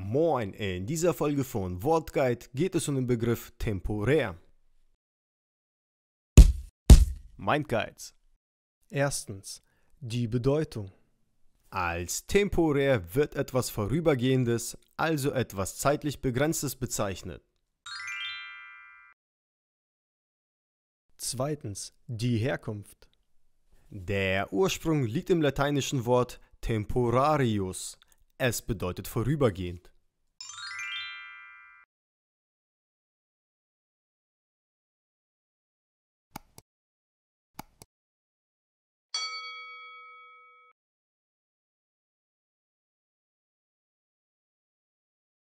Moin, in dieser Folge von Wortguide geht es um den Begriff temporär. Mindguides. Erstens, die Bedeutung. Als temporär wird etwas Vorübergehendes, also etwas zeitlich Begrenztes bezeichnet. Zweitens, die Herkunft. Der Ursprung liegt im lateinischen Wort temporarius, es bedeutet vorübergehend.